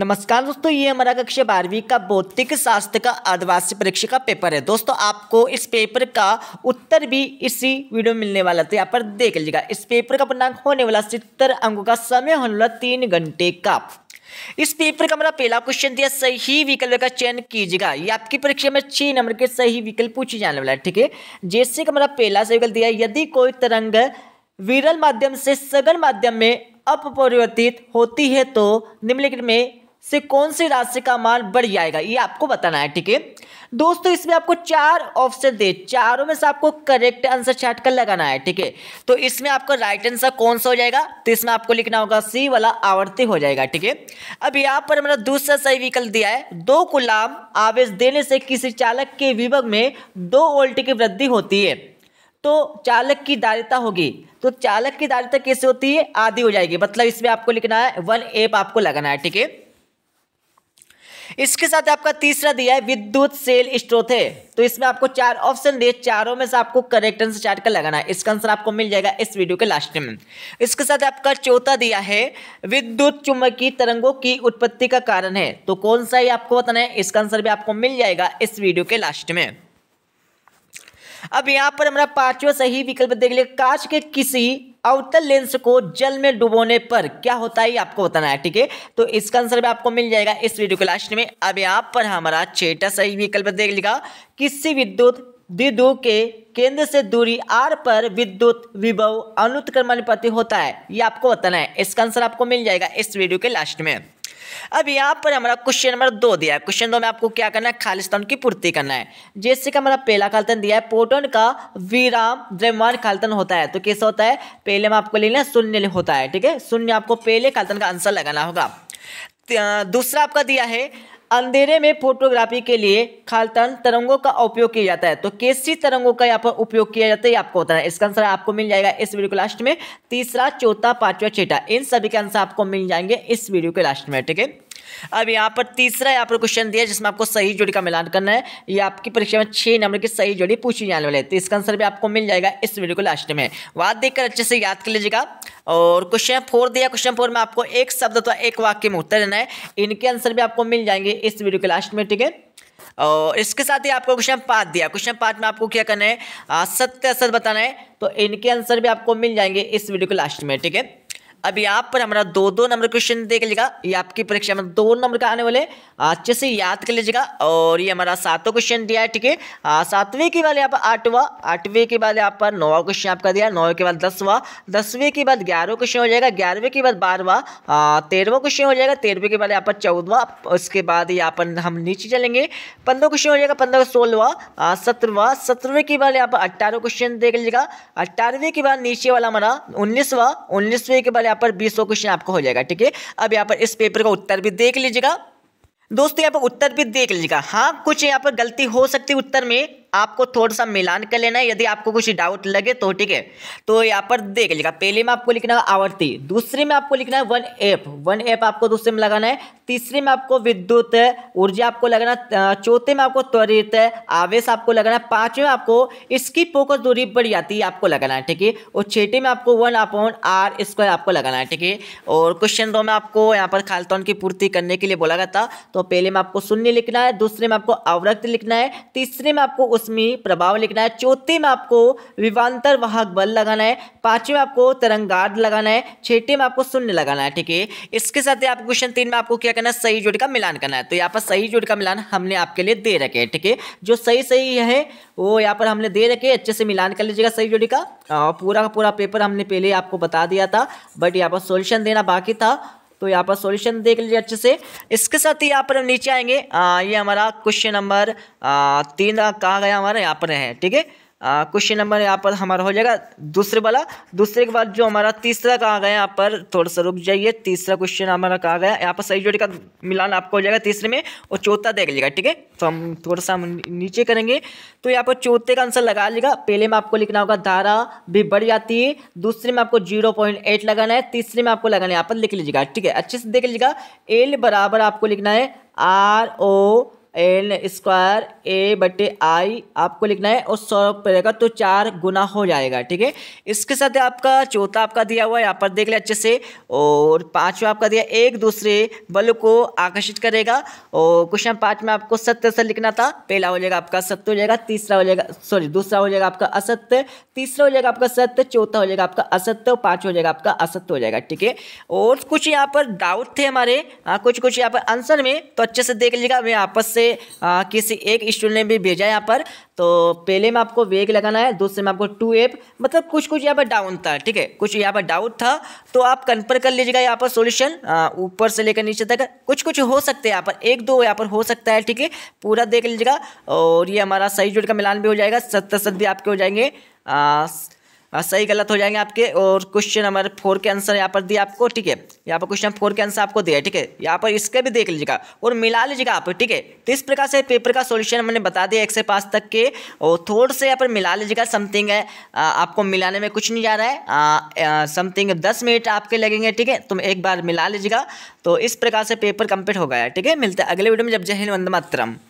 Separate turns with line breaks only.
नमस्कार दोस्तों ये हमारा कक्षा बारहवीं का भौतिक शास्त्र का आदिवासी परीक्षा का पेपर है दोस्तों आपको इस पेपर का उत्तर भी इसी वीडियो में मिलने वाला तो यहाँ पर देख लीजिएगा इस पेपर का पूर्णांक होने वाला सितर अंकों का समय होने वाला तीन घंटे का इस पेपर का हमारा पहला क्वेश्चन दिया सही विकल्प का चयन कीजिएगा ये आपकी परीक्षा में छह नंबर के सही विकल्प पूछे जाने वाला है ठीक है जैसे का हमारा पहला सही विकल्प दिया यदि कोई तरंग विरल माध्यम से सघन माध्यम में अपरिवर्तित होती है तो निम्नलिखित में से कौन से राशि का माल बढ़ जाएगा ये आपको बताना है ठीक है दोस्तों इसमें आपको चार ऑप्शन दे चारों में से आपको करेक्ट आंसर छाट कर लगाना है ठीक है तो इसमें आपका राइट आंसर कौन सा हो जाएगा तो इसमें आपको लिखना होगा सी वाला आवर्ती हो जाएगा ठीक है अब यहाँ पर मेरा दूसरा सही विकल्प दिया है दो गुलाम आवेश देने से किसी चालक के विभग में दो वोल्ट की वृद्धि होती है तो चालक की दारिता होगी तो चालक की दारिता कैसे होती है आधी हो जाएगी मतलब इसमें आपको लिखना है वन एप आपको लगाना है ठीक है इसके साथ आपका तीसरा दिया है विद्युत सेल स्ट्रोथ है तो इसमें आपको चार ऑप्शन दिए चारों में से आपको करेक्ट आंसर चार्ट का लगाना है इसका आंसर आपको मिल जाएगा इस वीडियो के लास्ट में इसके साथ आपका चौथा दिया है विद्युत चुंबकीय तरंगों की उत्पत्ति का कारण है तो कौन सा ही आपको बताना है इसका आंसर भी आपको मिल जाएगा इस वीडियो के लास्ट में अब यहाँ पर हमारा पांचवा सही विकल्प देख लिया कांच के किसी अवतल लेंस को जल में डुबोने पर क्या होता है आपको बताना है ठीक है तो इसका आंसर भी आपको मिल जाएगा इस वीडियो के लास्ट में अब यहाँ पर हमारा छेटा सही विकल्प देख लिखा किसी विद्युत दिदु के केंद्र से दूरी आर पर विद्युत विभव अनुत्क्रमण होता है ये आपको बताना है इसका आंसर आपको मिल जाएगा इस वीडियो के लास्ट में अब यहाँ पर हमारा क्वेश्चन नंबर दो दिया है क्वेश्चन दो में आपको क्या करना है खालिस्तान की पूर्ति करना है जैसे कि हमारा पहला खालतन दिया है पोटन का विराम द्रव्यमान खालतन होता है तो कैसे होता है पहले में आपको लेना शून्य होता है ठीक है शून्य आपको पहले खालतन का आंसर लगाना होगा दूसरा आपका दिया है अंधेरे में फोटोग्राफी के लिए खालतन तरंगों का उपयोग किया जाता है तो केसी तरंगों का यहाँ पर उपयोग किया जाता है आपको बताना है इसका आंसर आपको मिल जाएगा इस वीडियो के लास्ट में तीसरा चौथा पांचवा छठा इन सभी के आंसर आपको मिल जाएंगे इस वीडियो के लास्ट में ठीक है अब यहाँ पर तीसरा यहाँ पर क्वेश्चन दिया जिसमें आपको सही जोड़ी का मिलान करना है ये आपकी परीक्षा में छह नंबर की सही जोड़ी पूछी जाने वाले तो इसका आंसर भी आपको मिल जाएगा इस वीडियो को लास्ट में बात देखकर अच्छे से याद कर लीजिएगा और क्वेश्चन फोर दिया क्वेश्चन फोर में आपको एक शब्द अथवा एक वाक्य में उत्तर देना है इनके आंसर भी आपको मिल जाएंगे इस वीडियो के लास्ट में ठीक है और इसके साथ ही आपको क्वेश्चन पाँच दिया क्वेश्चन पाँच में आपको क्या करना है सत्य असत बताना है तो इनके आंसर भी आपको मिल जाएंगे इस वीडियो के लास्ट में ठीक है अब आप पर हमारा दो दो नंबर क्वेश्चन देख लेगा ये आपकी परीक्षा में दो नंबर का आने वाले अच्छे से याद कर लीजिएगा और ये हमारा सातों क्वेश्चन दिया है ठीक है सातवें के बाद यहाँ पर आठवां आठवें के बाद यहाँ पर नौवा क्वेश्चन आपका दिया नौवे के बाद दसवा दसवें के बाद ग्यारहवा क्वेश्चन हो जाएगा ग्यारहवें के बाद बारहवा तेरहवा क्वेश्चन हो जाएगा तेरहवें के बाद यहाँ पर चौदवा उसके बाद यहाँ पर हम नीचे चलेंगे पंद्रह क्वेश्चन हो जाएगा पंद्रह सोलहवा सत्रहवा सत्रहवें के बाद यहाँ पर अट्ठारह क्वेश्चन देख लीजिएगा अट्ठारहवें के बाद नीचे वाला हमारा उन्नीसवा उन्नीसवें के बाद यहाँ पर बीसवा क्वेश्चन आपको हो जाएगा ठीक है अब यहाँ पर इस पेपर का उत्तर भी देख लीजिएगा दोस्तों यहाँ पर उत्तर भी देख लीजिएगा हाँ कुछ यहाँ पर गलती हो सकती है उत्तर में आपको थोड़ा सा मिलान कर लेना है यदि आपको कुछ डाउट लगे तो ठीक है तो यहाँ पर देख लीजिएगा पहले में आपको लिखना है आवर्ती दूसरे में आपको लिखना है वन एफ वन एफ आपको दूसरे में लगाना है तीसरे में आपको विद्युत ऊर्जा आपको लगाना चौथे में आपको त्वरित आवेश आपको लगाना है पाँचवें में आपको इसकी फोकस दूरी बढ़ जाती है आपको लगाना है ठीक है और छठे में आपको वन अपॉन आर स्क्वायर आपको लगाना है ठीक है और क्वेश्चन दो में आपको यहाँ पर खालतौन की पूर्ति करने के लिए बोला गया था तो पहले में आपको शून्य लिखना है दूसरे में आपको अवरक्त लिखना है तीसरे में आपको उस मौसमी प्रभाव लिखना है चौथे में आपको विवांतर वाहक बल लगाना है पांचवें में आपको तरंगार्ड लगाना है छठे में आपको शून्य लगाना है ठीक है इसके साथ ही आपको क्वेश्चन तीन में आपको क्या करना है सही जोड़ का मिलान करना है तो यहाँ पर सही जोड़ का मिलान हमने आपके लिए दे रखे है ठीक है जो सही सही है वो यहाँ पर हमने दे रखे अच्छे से मिलान कर लीजिएगा सही जोड़ी का पूरा का पूरा पेपर हमने पहले आपको बता दिया था बट यहाँ पर सोल्यूशन देना बाकी था तो यहाँ पर सॉल्यूशन देख लीजिए अच्छे से इसके साथ ही यहाँ पर हम नीचे आएंगे आ, ये हमारा क्वेश्चन नंबर तीन कहा गया हमारा यहाँ पर है ठीक है क्वेश्चन नंबर यहाँ पर हमारा हो जाएगा दूसरे वाला दूसरे के बाद जो हमारा तीसरा कहा गया यहाँ पर थोड़ा सा रुक जाइए तीसरा क्वेश्चन हमारा कहा गया यहाँ पर सही जोड़ी का मिलान आपको हो जाएगा तीसरे में और चौथा देख लीजिएगा ठीक है तो हम थोड़ा सा हम नीचे करेंगे तो यहाँ पर चौथे का आंसर लगा लीजिएगा पहले में आपको लिखना होगा धारा भी बढ़ जाती है दूसरे में आपको जीरो पॉइंट एट लगाना है तीसरे में आपको लगाना है यहाँ पर लिख लीजिएगा ठीक है अच्छे से देख लीजिएगा एल बराबर आपको लिखना है R O N square A बटे आई आपको लिखना है और सौ पड़ेगा तो चार गुना हो जाएगा ठीक है इसके साथ आपका चौथा आपका दिया हुआ है यहाँ पर देख लें अच्छे से और पाँचवा आपका दिया एक दूसरे बल को आकर्षित करेगा और क्वेश्चन पाँच में आपको सत्य से लिखना था पहला हो जाएगा आपका सत्य हो जाएगा तीसरा हो जाएगा सॉरी दूसरा हो जाएगा आपका असत्य तीसरा हो जाएगा आपका सत्य चौथा हो जाएगा आपका असत्य और पाँच हो जाएगा आपका असत्य हो जाएगा ठीक है और कुछ यहाँ पर डाउट थे हमारे हाँ, कुछ कुछ यहाँ पर आंसर में तो अच्छे से देख लीजिएगा मैं आपस से आ, किसी एक स्टूडेंट ने भी भेजा यहाँ पर तो पहले में आपको वेग लगाना है दूसरे में आपको टू एप मतलब कुछ कुछ यहाँ पर डाउन था ठीक है कुछ यहाँ पर डाउट था तो आप कन्फर्म कर लीजिएगा यहाँ पर सोल्यूशन ऊपर से लेकर नीचे तक कुछ कुछ हो सकते हैं यहाँ पर एक दो यहाँ पर हो सकता है ठीक है पूरा देख लीजिएगा और ये हमारा सही जुड़ का मिलान भी हो जाएगा सत्तर भी आपके हो जाएंगे सही गलत हो जाएंगे आपके और क्वेश्चन नंबर फोर के आंसर यहाँ पर दिया आपको ठीक है यहाँ पर क्वेश्चन फोर के आंसर आपको दिया ठीक है यहाँ पर इसके भी देख लीजिएगा और मिला लीजिएगा आप ठीक है तो इस प्रकार से पेपर का सोल्यूशन मैंने बता दिया एक से पाँच तक के और थोड़ से यहाँ पर मिला लीजिएगा समथिंग है आपको मिलाने में कुछ नहीं जा रहा है समथिंग दस मिनट आपके लगेंगे ठीक है तुम एक बार मिला लीजिएगा तो इस प्रकार से पेपर कंप्लीट हो गया ठीक है मिलता है अगले वीडियो में जब जय हिंद वंदे मातरम